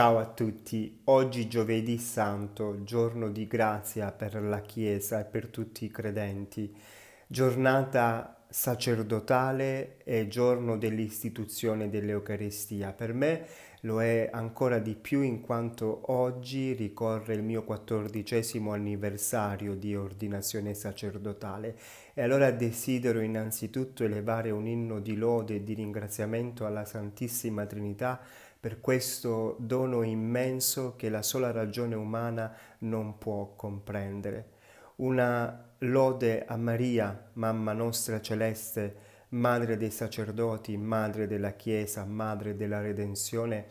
Ciao a tutti, oggi giovedì santo, giorno di grazia per la Chiesa e per tutti i credenti, giornata sacerdotale e giorno dell'istituzione dell'Eucaristia. Per me lo è ancora di più in quanto oggi ricorre il mio quattordicesimo anniversario di ordinazione sacerdotale e allora desidero innanzitutto elevare un inno di lode e di ringraziamento alla Santissima Trinità per questo dono immenso che la sola ragione umana non può comprendere. Una lode a Maria, Mamma nostra celeste, Madre dei sacerdoti, Madre della Chiesa, Madre della Redenzione,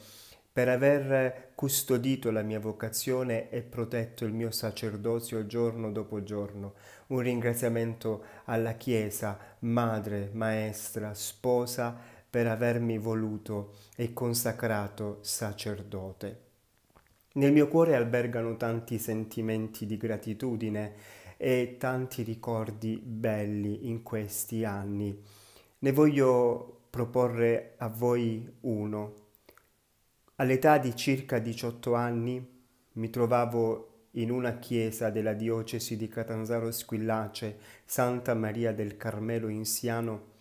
per aver custodito la mia vocazione e protetto il mio sacerdozio giorno dopo giorno. Un ringraziamento alla Chiesa, madre, maestra, sposa, per avermi voluto e consacrato sacerdote. Nel mio cuore albergano tanti sentimenti di gratitudine e tanti ricordi belli in questi anni. Ne voglio proporre a voi uno. All'età di circa 18 anni mi trovavo in una chiesa della diocesi di Catanzaro Squillace, Santa Maria del Carmelo in Siano,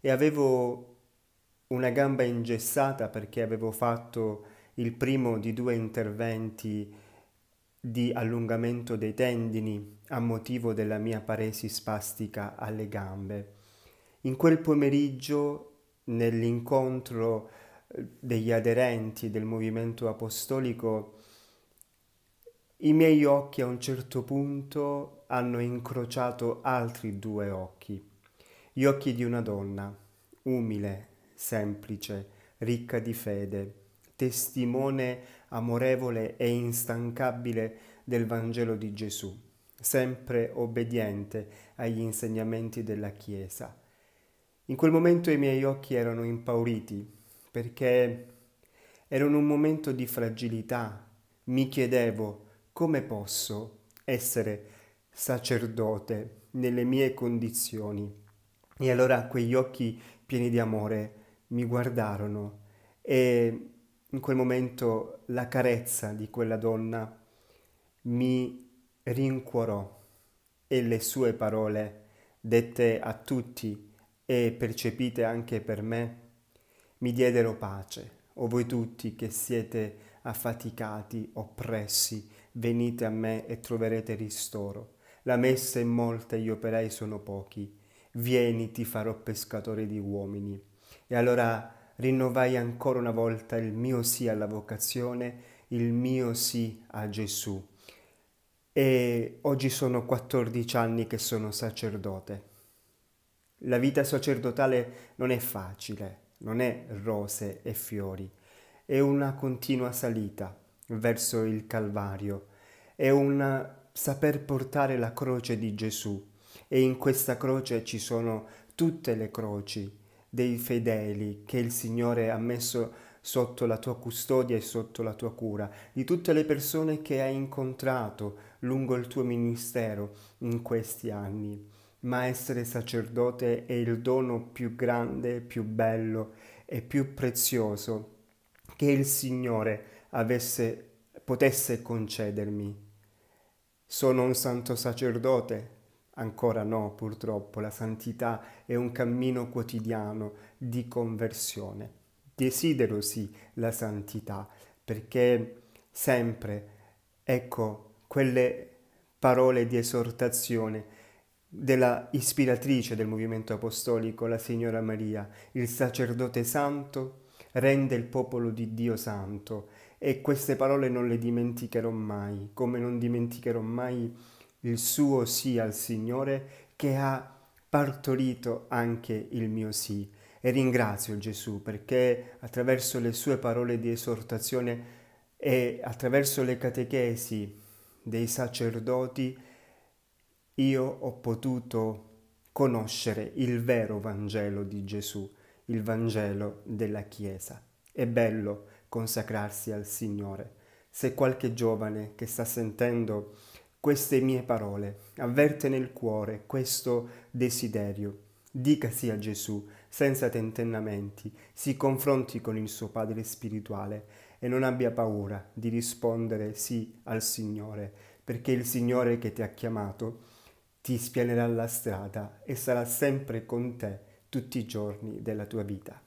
e avevo una gamba ingessata perché avevo fatto il primo di due interventi di allungamento dei tendini a motivo della mia paresi spastica alle gambe. In quel pomeriggio, nell'incontro eh, degli aderenti del movimento apostolico, i miei occhi a un certo punto hanno incrociato altri due occhi, gli occhi di una donna, umile, semplice, ricca di fede, testimone amorevole e instancabile del Vangelo di Gesù, sempre obbediente agli insegnamenti della Chiesa. In quel momento i miei occhi erano impauriti perché erano un momento di fragilità. Mi chiedevo come posso essere sacerdote nelle mie condizioni. E allora quegli occhi pieni di amore mi guardarono e in quel momento la carezza di quella donna mi rincuorò e le sue parole dette a tutti e percepite anche per me mi diedero pace. O voi tutti che siete affaticati, oppressi, venite a me e troverete ristoro. La messa è molta e gli operai sono pochi. Vieni, ti farò pescatore di uomini. E allora rinnovai ancora una volta il mio sì alla vocazione, il mio sì a Gesù. E oggi sono 14 anni che sono sacerdote. La vita sacerdotale non è facile, non è rose e fiori, è una continua salita verso il Calvario, è un saper portare la croce di Gesù e in questa croce ci sono tutte le croci, dei fedeli che il Signore ha messo sotto la tua custodia e sotto la tua cura, di tutte le persone che hai incontrato lungo il tuo ministero in questi anni. Ma essere sacerdote è il dono più grande, più bello e più prezioso che il Signore avesse, potesse concedermi. Sono un santo sacerdote, Ancora no, purtroppo, la santità è un cammino quotidiano di conversione. Desidero sì la santità, perché sempre, ecco, quelle parole di esortazione della ispiratrice del movimento apostolico, la Signora Maria, il sacerdote santo rende il popolo di Dio santo e queste parole non le dimenticherò mai, come non dimenticherò mai il suo sì al Signore che ha partorito anche il mio sì. E ringrazio Gesù perché attraverso le sue parole di esortazione e attraverso le catechesi dei sacerdoti io ho potuto conoscere il vero Vangelo di Gesù, il Vangelo della Chiesa. È bello consacrarsi al Signore. Se qualche giovane che sta sentendo queste mie parole, avverte nel cuore questo desiderio. Dica sì a Gesù, senza tentennamenti, si confronti con il suo Padre spirituale e non abbia paura di rispondere sì al Signore, perché il Signore che ti ha chiamato ti spianerà la strada e sarà sempre con te tutti i giorni della tua vita.